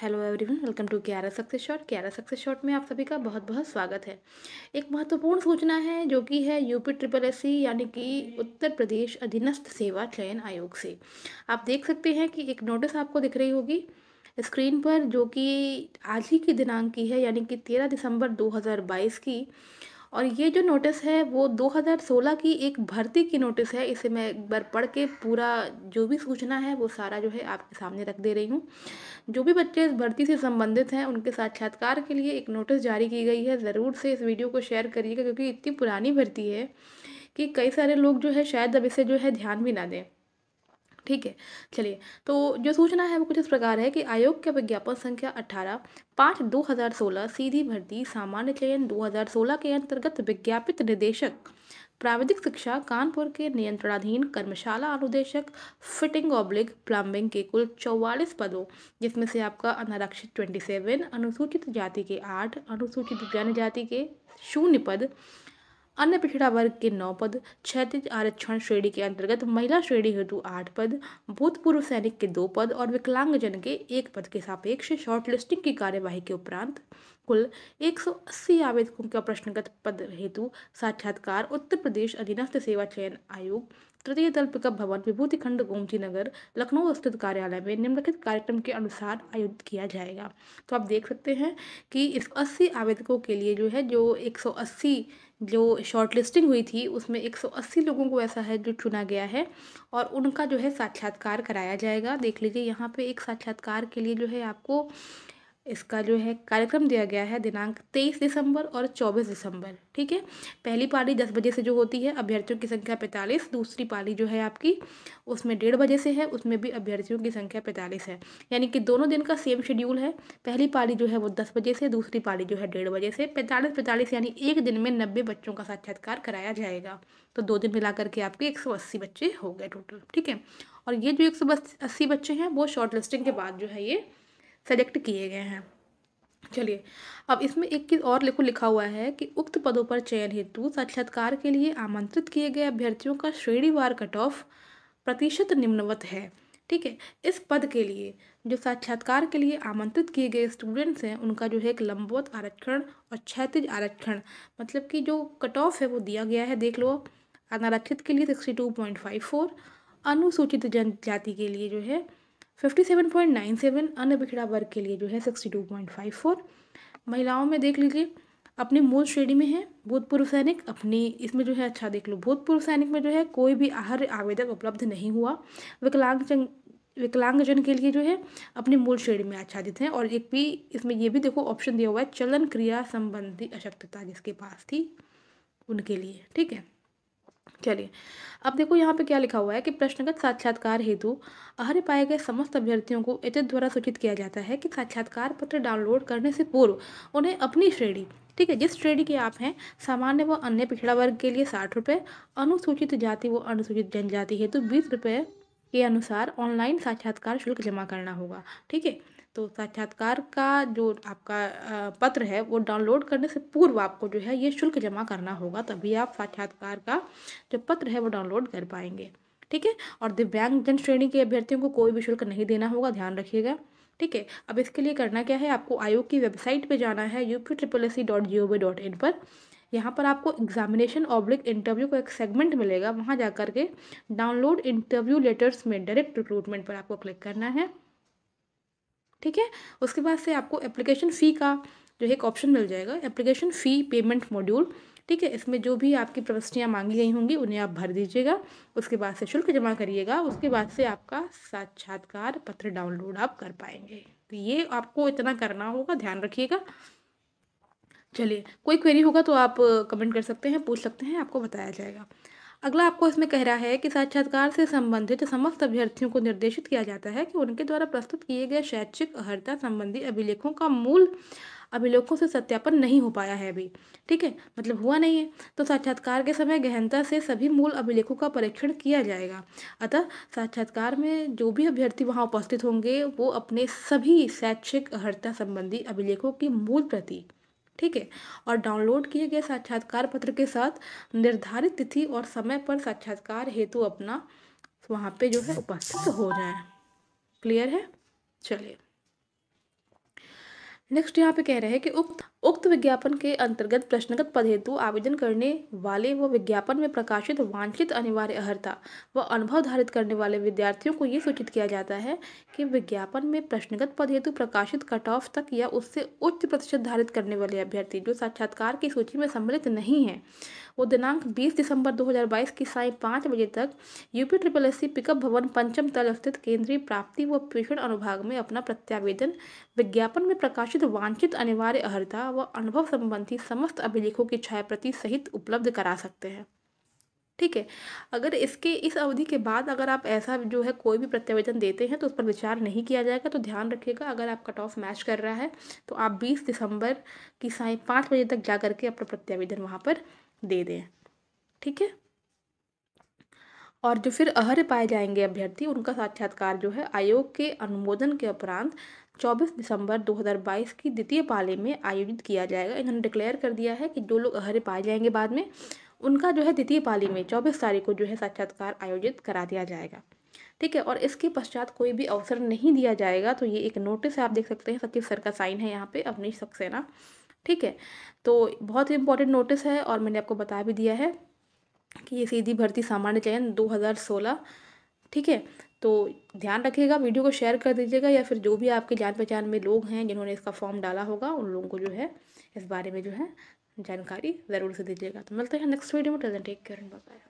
Hello everyone welcome to S success R S success short में आप सभी का बहुत बहुत स्वागत है एक महत्वपूर्ण सूचना है जो कि है यूपी ट्रिपल एस सी यानी कि उत्तर प्रदेश अधीनस्थ सेवा चयन आयोग से आप देख सकते हैं कि एक नोटिस आपको दिख रही होगी स्क्रीन पर जो कि आज ही की दिनांक की है यानी कि तेरह दिसंबर दो की और ये जो नोटिस है वो 2016 की एक भर्ती की नोटिस है इसे मैं एक बार पढ़ के पूरा जो भी सूचना है वो सारा जो है आपके सामने रख दे रही हूँ जो भी बच्चे इस भर्ती से संबंधित हैं उनके साक्षात्कार के लिए एक नोटिस जारी की गई है ज़रूर से इस वीडियो को शेयर करिएगा क्योंकि इतनी पुरानी भर्ती है कि कई सारे लोग जो है शायद अब इसे जो है ध्यान भी ना दें ठीक है चलिए तो जो सूचना है वो कुछ इस प्रकार है कि आयोग के विज्ञापन संख्या 18 पाँच 2016 सीधी भर्ती सामान्य चयन 2016 के अंतर्गत विज्ञापित निदेशक प्राविधिक शिक्षा कानपुर के नियंत्रणाधीन कर्मशाला अनुदेशक फिटिंग ऑब्लिक प्लम्बिंग के कुल चौवालीस पदों जिसमें से आपका अनारक्षित ट्वेंटी अनुसूचित जाति के आठ अनुसूचित जनजाति के शून्य पद अन्य पिछड़ा वर्ग के नौ पद क्षैतिज आरक्षण श्रेणी के अंतर्गत महिला श्रेणी हेतु आठ पद भूतपूर्व सैनिक के दो पद और विकलांगजन के एक पद के सापेक्ष शॉर्टलिस्टिंग की कार्यवाही के उपरांत कुल 180 आवेदकों का प्रश्नगत पद हेतु साक्षात्कार उत्तर प्रदेश अधीनस्थ सेवा चयन आयोग तृतीय दल पिकअप भवन विभूति खंड गोमती नगर लखनऊ स्थित कार्यालय में निम्नलिखित कार्यक्रम के अनुसार आयोजित किया जाएगा तो आप देख सकते हैं कि इस अस्सी आवेदकों के लिए जो है जो एक सौ अस्सी जो शॉर्ट लिस्टिंग हुई थी उसमें 180 लोगों को ऐसा है जो चुना गया है और उनका जो है साक्षात्कार कराया जाएगा देख लीजिए यहाँ पे एक साक्षात्कार के लिए जो है आपको इसका जो है कार्यक्रम दिया गया है दिनांक तेईस दिसंबर और चौबीस दिसंबर ठीक है पहली पाली दस बजे से जो होती है अभ्यर्थियों की संख्या पैंतालीस दूसरी पाली जो है आपकी उसमें डेढ़ बजे से है उसमें भी अभ्यर्थियों की संख्या पैंतालीस है यानी कि दोनों दिन का सेम शेड्यूल है पहली पाली जो है वो दस बजे से दूसरी पाली जो है डेढ़ बजे से पैंतालीस पैंतालीस यानी एक दिन में नब्बे बच्चों का साक्षात्कार कराया जाएगा तो दो दिन मिला करके आपके एक सौ अस्सी बच्चे हो गए टोटल ठीक है और ये जो एक सौ अस्सी बच्चे हैं वो शॉर्ट लिस्टिंग के बाद जो है ये सेलेक्ट किए गए हैं चलिए अब इसमें एक चीज और लिखो लिखा हुआ है कि उक्त पदों पर चयन हेतु साक्षात्कार के लिए आमंत्रित किए गए अभ्यर्थियों का श्रेणीवार कट ऑफ प्रतिशत निम्नवत है ठीक है इस पद के लिए जो साक्षात्कार के लिए आमंत्रित किए गए स्टूडेंट्स हैं उनका जो है एक लंबवत आरक्षण और क्षैतिज आरक्षण मतलब कि जो कट ऑफ है वो दिया गया है देख लो अनारक्षित के लिए sixty two point five four अनुसूचित जनजाति के लिए जो है fifty seven point nine seven अन्य पिछड़ा वर्ग के लिए जो है sixty two point five four महिलाओं में देख लीजिए अपने मूल श्रेणी में है भूतपूर्व सैनिक अपनी इसमें जो है अच्छा देख लो भूतपूर्व सैनिक में जो है कोई भी आहार आवेदक उपलब्ध नहीं हुआ विकलांग विकलांगजन के लिए जो है अपने मूल श्रेणी में आच्छादित हैं और एक भी इसमें ये भी देखो ऑप्शन दिया हुआ है चलन क्रिया संबंधी अशक्तता जिसके पास थी उनके लिए ठीक है चलिए अब देखो यहाँ पे क्या लिखा हुआ है कि प्रश्नगत साक्षात्कार हेतु आहरे पाए गए समस्त अभ्यर्थियों को एच द्वारा सूचित किया जाता है कि साक्षात्कार पत्र डाउनलोड करने से पूर्व उन्हें अपनी श्रेणी ठीक है जिस श्रेणी के आप हैं सामान्य व अन्य पिछड़ा वर्ग के लिए साठ रुपये अनुसूचित जाति व अनुसूचित जनजाति हेतु बीस रुपये के अनुसार ऑनलाइन साक्षात्कार शुल्क जमा करना होगा ठीक है तो साक्षात्कार का जो आपका पत्र है वो डाउनलोड करने से पूर्व आपको जो है ये शुल्क जमा करना होगा तभी आप साक्षात्कार का जो पत्र है वो डाउनलोड कर पाएंगे ठीक है और दिव्यांग जन श्रेणी के अभ्यर्थियों को कोई भी शुल्क नहीं देना होगा ध्यान रखिएगा ठीक है अब इसके लिए करना क्या है आपको आयोग की वेबसाइट पर जाना है U P triple S C dot G O V dot in पर यहाँ पर आपको एग्जामिनेशन ऑब्लिक इंटरव्यू का एक सेगमेंट मिलेगा वहाँ जा कर के डाउनलोड इंटरव्यू लेटर्स में डायरेक्ट रिक्रूटमेंट पर आपको क्लिक करना है ठीक है उसके बाद से आपको एप्लीकेशन फ़ी का जो है एक ऑप्शन मिल जाएगा एप्लीकेशन फ़ी पेमेंट मॉड्यूल ठीक है इसमें जो भी आपकी प्रविष्टियाँ मांगी गई होंगी उन्हें आप भर दीजिएगा उसके बाद से शुल्क जमा करिएगा उसके बाद से आपका साक्षात्कार पत्र डाउनलोड आप कर पाएंगे तो ये आपको इतना करना होगा ध्यान रखिएगा चलिए कोई क्वेरी होगा तो आप कमेंट कर सकते हैं पूछ सकते हैं आपको बताया जाएगा अगला आपको इसमें कह रहा है कि साक्षात्कार से संबंधित समस्त अभ्यर्थियों को निर्देशित किया जाता है कि उनके द्वारा प्रस्तुत किए गए शैक्षिक अर्हता संबंधी अभिलेखों का मूल अभिलेखों से सत्यापन नहीं हो पाया है अभी ठीक है मतलब हुआ नहीं है तो साक्षात्कार के समय गहनता से सभी मूल अभिलेखों का परीक्षण किया जाएगा अतः साक्षात्कार में जो भी अभ्यर्थी वहाँ उपस्थित होंगे वो अपने सभी शैक्षिक अर्ता संबंधी अभिलेखों की मूल प्रति ठीक है और डाउनलोड किए गए साक्षात्कार पत्र के साथ निर्धारित तिथि और समय पर साक्षात्कार हेतु अपना वहाँ पे जो है हाँ। उपस्थित हो जाए क्लियर है चलिए नेक्स्ट यहाँ पे कह रहे हैं कि उक्त उक्त विज्ञापन के अंतर्गत प्रश्नगत पद हेतु आवेदन करने वाले व विज्ञापन में प्रकाशित वांछित अनिवार्य अर्हता व अनुभव धारित करने वाले विद्यार्थियों को ये सूचित किया जाता है कि विज्ञापन में प्रश्नगत पद हेतु प्रकाशित कट ऑफ तक या उससे उच्च प्रतिशत धारित करने वाले अभ्यर्थी जो साक्षात्कार की सूची में सम्मिलित नहीं है वो दिनांक बीस दिसंबर दो की साय पाँच बजे तक यूपी ट्रिपल एस पिकअप भवन पंचम तल स्थित केंद्रीय प्राप्ति व पोषण अनुभाग में अपना प्रत्यावेदन विज्ञापन में प्रकाशित अपेक्षित वांछित अनिवार्य अर्हता व अनुभव संबंधी समस्त अभिलेखों की छायाप्रति सहित उपलब्ध करा सकते हैं ठीक है अगर इसके इस अवधि के बाद अगर आप ऐसा जो है कोई भी प्रत्यावेदन देते हैं तो उस पर विचार नहीं किया जाएगा तो ध्यान रखिएगा अगर आप कट ऑफ मैच कर रहा है तो आप 20 दिसंबर की साय पाँच बजे तक जा करके अपना प्रत्यावेदन वहाँ पर दे दें ठीक है और जो फिर अहर्य पाए जाएंगे अभ्यर्थी उनका साक्षात्कार जो है आयोग के अनुमोदन के उपरांत 24 दिसंबर 2022 की द्वितीय पाले में आयोजित किया जाएगा इन्होंने डिक्लेयर कर दिया है कि जो लोग अहरे पाए जाएंगे बाद में उनका जो है द्वितीय पाली में चौबीस तारीख को जो है साक्षात्कार आयोजित करा दिया जाएगा ठीक है और इसके पश्चात कोई भी अवसर नहीं दिया जाएगा तो ये एक नोटिस है आप देख सकते हैं सचिव सर का साइन है यहाँ पे अवनीश सक्सेना ठीक है तो बहुत ही इंपॉर्टेंट नोटिस है और मैंने आपको बता भी दिया है कि ये सीधी भर्ती सामान्य चयन 2016 ठीक है तो ध्यान रखिएगा वीडियो को शेयर कर दीजिएगा या फिर जो भी आपके जान पहचान में लोग हैं जिन्होंने इसका फॉर्म डाला होगा उन लोगों को जो है इस बारे में जो है जानकारी ज़रूर से दीजिएगा तो मिलते हैं नेक्स्ट वीडियो में टेक केयर बाय